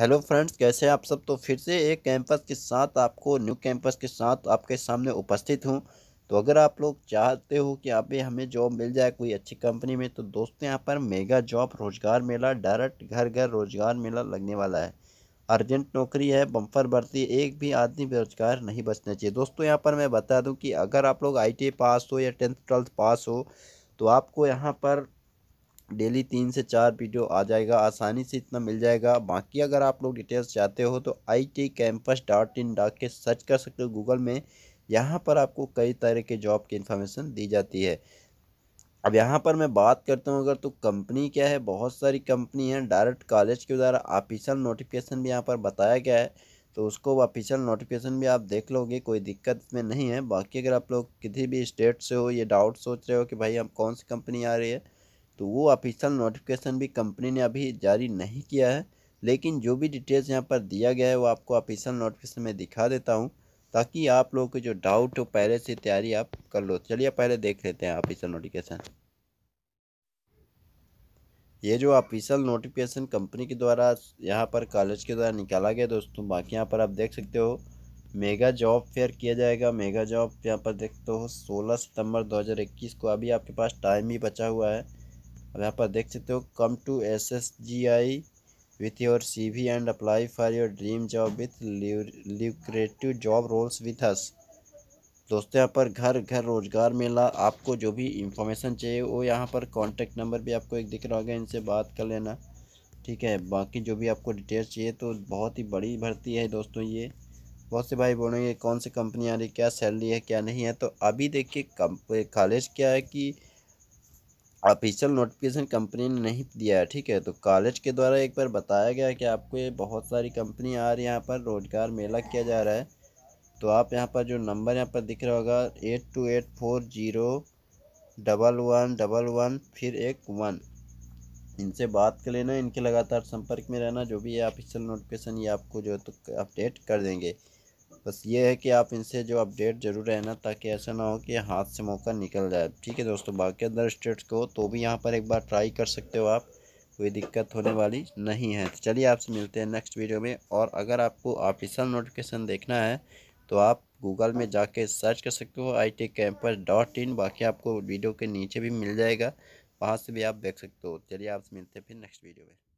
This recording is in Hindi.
हेलो फ्रेंड्स कैसे आप सब तो फिर से एक कैंपस के साथ आपको न्यू कैंपस के साथ आपके सामने उपस्थित हूँ तो अगर आप लोग चाहते हो कि आप भी हमें जॉब मिल जाए कोई अच्छी कंपनी में तो दोस्तों यहाँ पर मेगा जॉब रोजगार मेला डायरेक्ट घर घर रोजगार मेला लगने वाला है अर्जेंट नौकरी है बम्फर भर्ती एक भी आदमी बेरोजगार नहीं बचना चाहिए दोस्तों यहाँ पर मैं बता दूँ कि अगर आप लोग आई पास e हो या टेंथ ट्वेल्थ पास हो तो आपको यहाँ पर डेली तीन से चार वीडियो आ जाएगा आसानी से इतना मिल जाएगा बाकी अगर आप लोग डिटेल्स चाहते हो तो I T campus dot in dot के सर्च कर सकते हो गूगल में यहाँ पर आपको कई तरह के जॉब की इन्फॉर्मेशन दी जाती है अब यहाँ पर मैं बात करता हूँ अगर तो कंपनी क्या है बहुत सारी कंपनी है डायरेक्ट कॉलेज के द्वारा ऑफिशियल नोटिफिकेशन भी यहाँ पर बताया गया है तो उसको ऑफिशियल नोटिफिकेशन भी आप देख लोगे कोई दिक्कत इसमें नहीं है बाकी अगर आप लोग किसी भी स्टेट से हो ये डाउट सोच रहे हो कि भाई अब कौन सी कंपनी आ रही है तो वो ऑफिशियल नोटिफिकेशन भी कंपनी ने अभी जारी नहीं किया है लेकिन जो भी डिटेल्स यहाँ पर दिया गया है वो आपको ऑफिशियल नोटिफिकेशन में दिखा देता हूँ ताकि आप लोगों के जो डाउट हो पहले से तैयारी आप कर लो चलिए पहले देख लेते हैं ऑफिशियल नोटिफिकेशन ये जो ऑफिशियल नोटिफिकेशन कंपनी के द्वारा यहाँ पर कॉलेज के द्वारा निकाला गया दोस्तों बाकी यहाँ पर आप देख सकते हो मेगा जॉब फेयर किया जाएगा मेगा जॉब यहाँ पर देखते हो सोलह सितम्बर दो को अभी आपके पास टाइम भी बचा हुआ है और यहाँ पर देख सकते हो come to S S G I with your C V and apply for your dream job with lucrative job roles with us दोस्तों यहाँ पर घर घर रोजगार मेला आपको जो भी इंफॉर्मेशन चाहिए वो यहाँ पर कॉन्टेक्ट नंबर भी आपको एक दिख रहा होगा इनसे बात कर लेना ठीक है बाकी जो भी आपको डिटेल्स चाहिए तो बहुत ही बड़ी भर्ती है दोस्तों ये बहुत से भाई बोलेंगे कौन सी कंपनी आ रही क्या सैलरी है क्या नहीं है तो अभी देखिए कॉलेज क्या है कि ऑफिशियल नोटिफिकेशन कंपनी ने नहीं दिया है ठीक है तो कॉलेज के द्वारा एक बार बताया गया कि आपको ये बहुत सारी कंपनी आ रही है यहाँ पर रोज़गार मेला किया जा रहा है तो आप यहाँ पर जो नंबर यहाँ पर दिख रहा होगा eight two eight four zero double one double one फिर एक वन इनसे बात कर लेना इनके लगातार संपर्क में रहना जो भी ये ऑफिशियल नोटिफिकेशन ये आपको जो है तो अपडेट कर देंगे बस ये है कि आप इनसे जो अपडेट ज़रूर रहना ताकि ऐसा ना हो कि हाथ से मौका निकल जाए ठीक है दोस्तों बाकी अदर स्टेट्स को तो भी यहाँ पर एक बार ट्राई कर सकते हो आप कोई दिक्कत होने वाली नहीं है तो चलिए आपसे मिलते हैं नेक्स्ट वीडियो में और अगर आपको ऑफिशियल नोटिफिकेशन देखना है तो आप गूगल में जाके सर्च कर सकते हो I T campus dot in बाकी आपको वीडियो के नीचे भी मिल जाएगा वहाँ से भी आप देख सकते हो चलिए आपसे मिलते हैं फिर नेक्स्ट वीडियो में